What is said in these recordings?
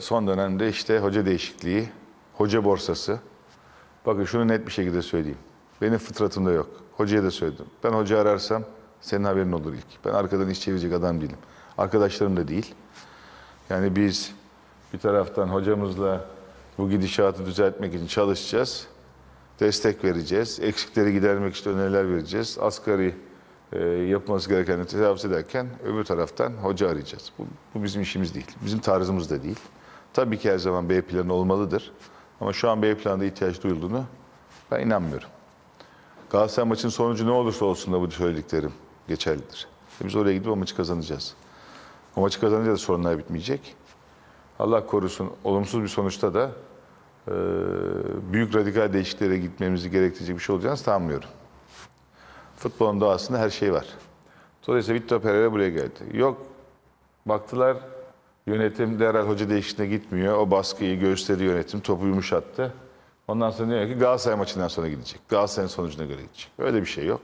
Son dönemde işte hoca değişikliği, hoca borsası. Bakın şunu net bir şekilde söyleyeyim. Benim fıtratımda yok. Hocaya da söyledim. Ben hoca ararsam senin haberin olur ilk. Ben arkadan iş çevirecek adam değilim. Arkadaşlarım da değil. Yani biz bir taraftan hocamızla bu gidişatı düzeltmek için çalışacağız. Destek vereceğiz. Eksikleri gidermek için öneriler vereceğiz. Asgari e, yapılması gerekenleri telaffuz ederken öbür taraftan hoca arayacağız. Bu, bu bizim işimiz değil. Bizim tarzımız da değil. Tabii ki her zaman B planı olmalıdır. Ama şu an B planda ihtiyaç duyulduğunu ben inanmıyorum. Galatasaray maçın sonucu ne olursa olsun da bu söylediklerim geçerlidir. E, biz oraya gidip o maçı kazanacağız. O maçı da sorunlar bitmeyecek. Allah korusun olumsuz bir sonuçta da e, büyük radikal değişikliklere gitmemizi gerektirecek bir şey olacağını sanmıyorum. Futbolun doğasında her şey var. Dolayısıyla Vitor Pereira buraya geldi. Yok baktılar Yönetim derhal hoca değişikliğine gitmiyor. O baskıyı gösteri yönetim. Topu yumuşattı. Ondan sonra diyor ki Galatasaray maçından sonra gidecek. Galatasaray'ın sonucuna göre gidecek. Öyle bir şey yok.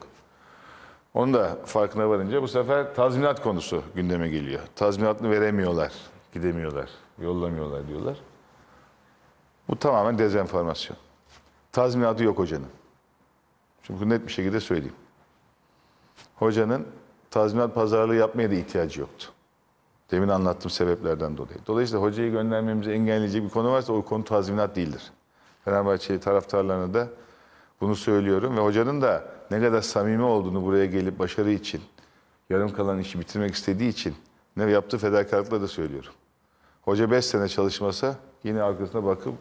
Onu da farkına varınca bu sefer tazminat konusu gündeme geliyor. Tazminatını veremiyorlar, gidemiyorlar, yollamıyorlar diyorlar. Bu tamamen dezenformasyon. Tazminatı yok hocanın. Şimdi bunu net bir şekilde söyleyeyim. Hocanın tazminat pazarlığı yapmaya da ihtiyacı yoktu. Demin anlattığım sebeplerden dolayı. Dolayısıyla hocayı göndermemizi engelleyecek bir konu varsa o konu tazminat değildir. Fenerbahçe taraftarlarına da bunu söylüyorum ve hocanın da ne kadar samimi olduğunu buraya gelip başarı için, yarım kalan işi bitirmek istediği için ne yaptığı fedakarlıkla da söylüyorum. Hoca 5 sene çalışmasa yine arkasına bakıp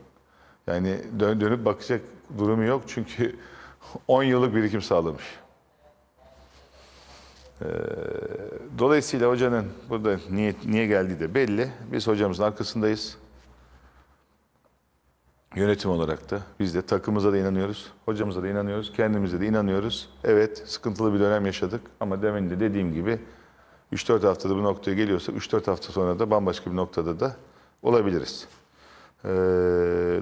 yani dönüp bakacak durumu yok çünkü 10 yıllık birikim sağlamış. Ee, dolayısıyla hocanın burada niye, niye geldiği de belli. Biz hocamızın arkasındayız. Yönetim olarak da biz de takımıza da inanıyoruz, hocamıza da inanıyoruz, kendimize de inanıyoruz. Evet sıkıntılı bir dönem yaşadık ama demin de dediğim gibi 3-4 haftada bu noktaya geliyorsa 3-4 hafta sonra da bambaşka bir noktada da olabiliriz. Ee,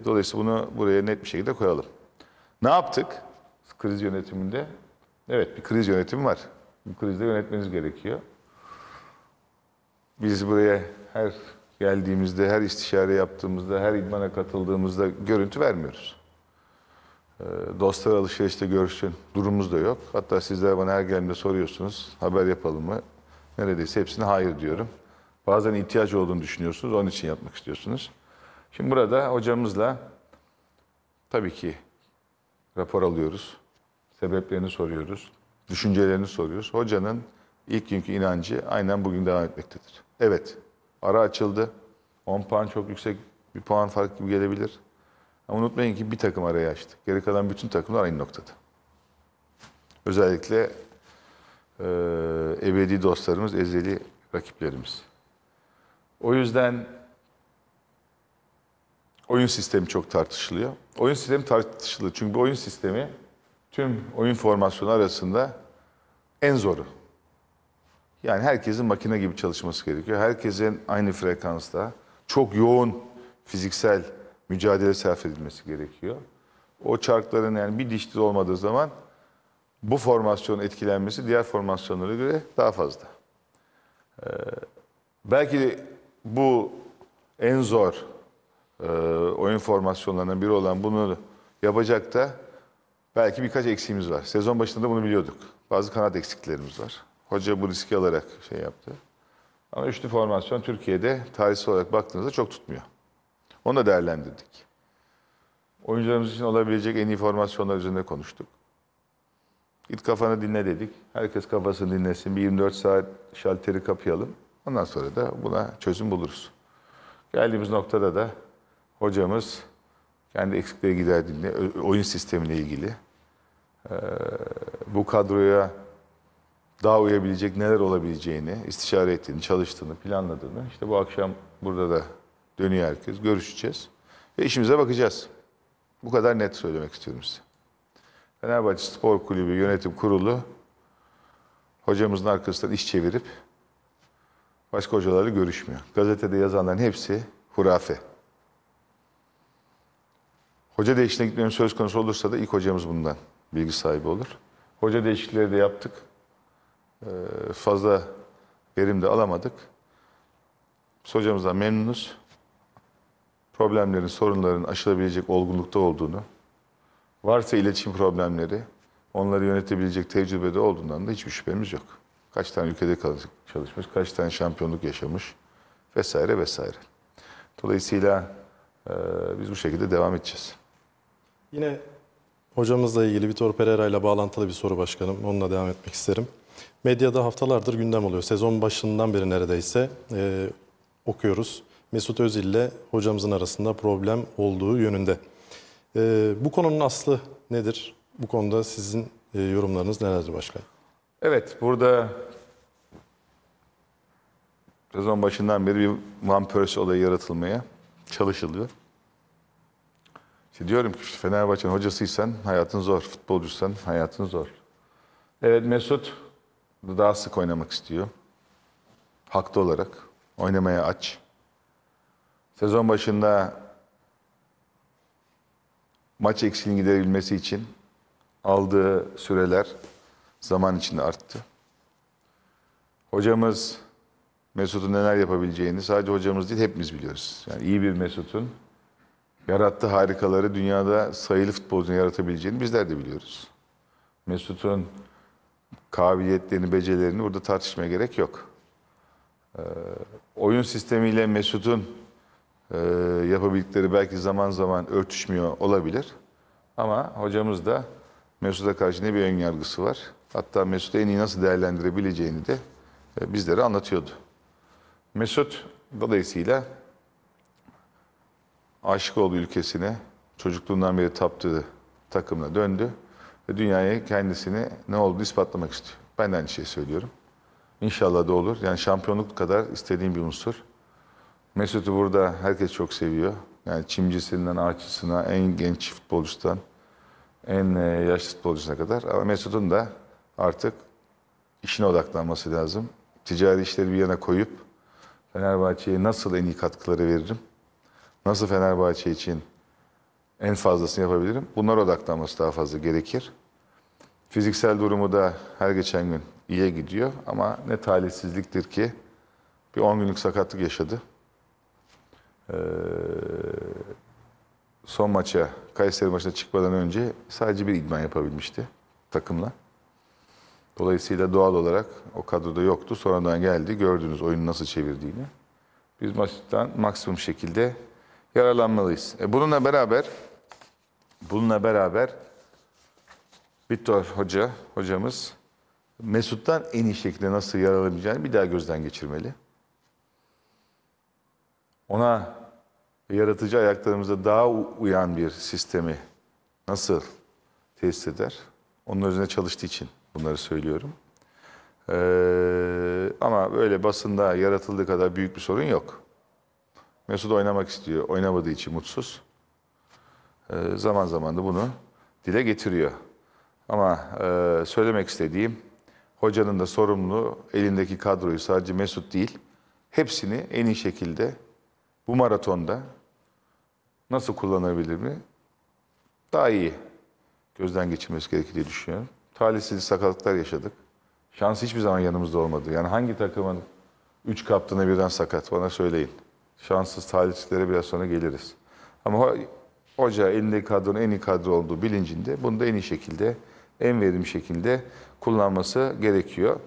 dolayısıyla bunu buraya net bir şekilde koyalım. Ne yaptık kriz yönetiminde? Evet bir kriz yönetimi var bu krizde yönetmeniz gerekiyor. Biz buraya her geldiğimizde, her istişare yaptığımızda, her idmana katıldığımızda görüntü vermiyoruz. Ee, dostlar alışverişte görüşün durumumuz da yok. Hatta sizler bana her geldiğinde soruyorsunuz, haber yapalım mı? Neredeyse hepsine hayır diyorum. Bazen ihtiyaç olduğunu düşünüyorsunuz, onun için yapmak istiyorsunuz. Şimdi burada hocamızla tabii ki rapor alıyoruz, sebeplerini soruyoruz düşüncelerini soruyoruz. Hocanın ilk günkü inancı aynen bugün devam etmektedir. Evet, ara açıldı. 10 puan çok yüksek bir puan fark gibi gelebilir. Ama unutmayın ki bir takım araya açtı. Geri kalan bütün takımlar aynı noktada. Özellikle e, ebedi dostlarımız, ezeli rakiplerimiz. O yüzden oyun sistemi çok tartışılıyor. Oyun sistemi tartışılıyor. Çünkü bu oyun sistemi tüm oyun formasyonu arasında en zoru. Yani herkesin makine gibi çalışması gerekiyor. Herkesin aynı frekansta çok yoğun fiziksel mücadele sarf edilmesi gerekiyor. O çarkların yani bir dişli olmadığı zaman bu formasyonun etkilenmesi diğer formasyonlara göre daha fazla. Ee, belki bu en zor e, oyun formasyonlarından biri olan bunu yapacak da Belki birkaç eksiğimiz var. Sezon başında bunu biliyorduk. Bazı kanat eksiklerimiz var. Hoca bu riski alarak şey yaptı. Ama üçlü formasyon Türkiye'de tarihsel olarak baktığınızda çok tutmuyor. Onu da değerlendirdik. Oyuncularımız için olabilecek en iyi formasyonlar üzerinde konuştuk. Git kafanı dinle dedik. Herkes kafasını dinlesin. Bir 24 saat şalteri kapayalım. Ondan sonra da buna çözüm buluruz. Geldiğimiz noktada da hocamız kendi eksikleri giderdiğinde oyun sistemiyle ilgili ee, bu kadroya daha uyabilecek neler olabileceğini, istişare ettiğini, çalıştığını, planladığını işte bu akşam burada da dönüyor herkes. Görüşeceğiz ve işimize bakacağız. Bu kadar net söylemek istiyorum size. Fenerbahçe Spor Kulübü Yönetim Kurulu hocamızın arkasından iş çevirip başka hocalarla görüşmüyor. Gazetede yazanların hepsi hurafe. Hoca değişikliğine gitmem söz konusu olursa da ilk hocamız bundan bilgi sahibi olur. Hoca değişiklikleri de yaptık. Ee, fazla verim de alamadık. Biz hocamızdan memnunuz. Problemlerin, sorunların aşılabilecek olgunlukta olduğunu, varsa iletişim problemleri, onları yönetebilecek tecrübede olduğundan da hiçbir şüphemiz yok. Kaç tane ülkede çalışmış, kaç tane şampiyonluk yaşamış vesaire vesaire. Dolayısıyla e, biz bu şekilde devam edeceğiz. Yine Hocamızla ilgili Vitor Pereira ile bağlantılı bir soru başkanım. Onunla devam etmek isterim. Medyada haftalardır gündem oluyor. Sezon başından beri neredeyse e, okuyoruz. Mesut Özil ile hocamızın arasında problem olduğu yönünde. E, bu konunun aslı nedir? Bu konuda sizin e, yorumlarınız nelerdir başkanım? Evet, burada sezon başından beri bir Van Persie olayı yaratılmaya çalışılıyor. İşte diyorum ki Fenerbahçe'nin hocasıysan hayatın zor, futbolcusan hayatın zor. Evet Mesut daha sık oynamak istiyor. Haklı olarak. Oynamaya aç. Sezon başında maç eksiğini giderilmesi için aldığı süreler zaman içinde arttı. Hocamız Mesut'un neler yapabileceğini sadece hocamız değil hepimiz biliyoruz. Yani iyi bir Mesut'un yarattığı harikaları dünyada sayılı futbolcunun yaratabileceğini bizler de biliyoruz. Mesut'un kabiliyetlerini, becerilerini burada tartışmaya gerek yok. Ee, oyun sistemiyle Mesut'un e, yapabildikleri belki zaman zaman örtüşmüyor olabilir. Ama hocamız da Mesut'a karşı ne bir ön yargısı var. Hatta Mesut'u en iyi nasıl değerlendirebileceğini de e, bizlere anlatıyordu. Mesut dolayısıyla aşık oldu ülkesine çocukluğundan beri taptığı takımla döndü. Ve dünyaya kendisini ne oldu ispatlamak istiyor. Ben de aynı şeyi söylüyorum. İnşallah da olur. Yani şampiyonluk kadar istediğim bir unsur. Mesut'u burada herkes çok seviyor. Yani çimcisinden ağaççısına, en genç futbolcudan, en e, yaşlı futbolcusuna kadar. Ama Mesut'un da artık işine odaklanması lazım. Ticari işleri bir yana koyup Fenerbahçe'ye nasıl en iyi katkıları veririm? Nasıl Fenerbahçe için en fazlasını yapabilirim? Bunlar odaklanması daha fazla gerekir. Fiziksel durumu da her geçen gün iyiye gidiyor ama ne talihsizliktir ki bir 10 günlük sakatlık yaşadı. Ee, son maça, Kayseri maçına çıkmadan önce sadece bir idman yapabilmişti takımla. Dolayısıyla doğal olarak o kadroda yoktu. Sonradan geldi. Gördünüz oyunu nasıl çevirdiğini. Biz maçtan maksimum şekilde yaralanmalıyız. E bununla beraber bununla beraber Victor Hoca, hocamız Mesut'tan en iyi şekilde nasıl yararlanabileceğini bir daha gözden geçirmeli. Ona yaratıcı ayaklarımıza daha uyan bir sistemi nasıl tesis eder? Onun üzerine çalıştığı için bunları söylüyorum. Ee, ama böyle basında yaratıldığı kadar büyük bir sorun yok. Mesut oynamak istiyor. Oynamadığı için mutsuz. E, zaman zaman da bunu dile getiriyor. Ama e, söylemek istediğim hocanın da sorumlu elindeki kadroyu sadece Mesut değil hepsini en iyi şekilde bu maratonda nasıl kullanabilir mi? Daha iyi gözden geçirmesi gerekir diye düşünüyorum. Talihsiz sakatlıklar yaşadık. Şans hiçbir zaman yanımızda olmadı. Yani hangi takımın 3 kaptanı birden sakat bana söyleyin şanssız talihsizlere biraz sonra geliriz. Ama hoca elindeki kadronun en iyi kadro olduğu bilincinde bunu da en iyi şekilde, en verimli şekilde kullanması gerekiyor.